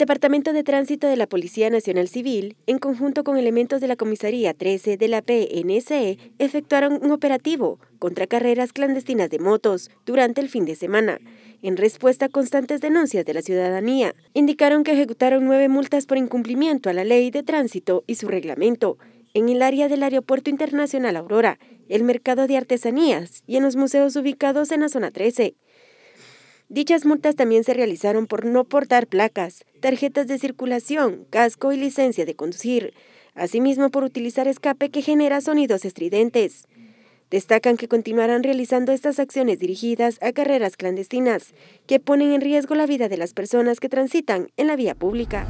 Departamento de Tránsito de la Policía Nacional Civil, en conjunto con elementos de la Comisaría 13 de la PNC, efectuaron un operativo contra carreras clandestinas de motos durante el fin de semana, en respuesta a constantes denuncias de la ciudadanía. Indicaron que ejecutaron nueve multas por incumplimiento a la ley de tránsito y su reglamento, en el área del Aeropuerto Internacional Aurora, el mercado de artesanías y en los museos ubicados en la zona 13. Dichas multas también se realizaron por no portar placas, tarjetas de circulación, casco y licencia de conducir, asimismo por utilizar escape que genera sonidos estridentes. Destacan que continuarán realizando estas acciones dirigidas a carreras clandestinas, que ponen en riesgo la vida de las personas que transitan en la vía pública.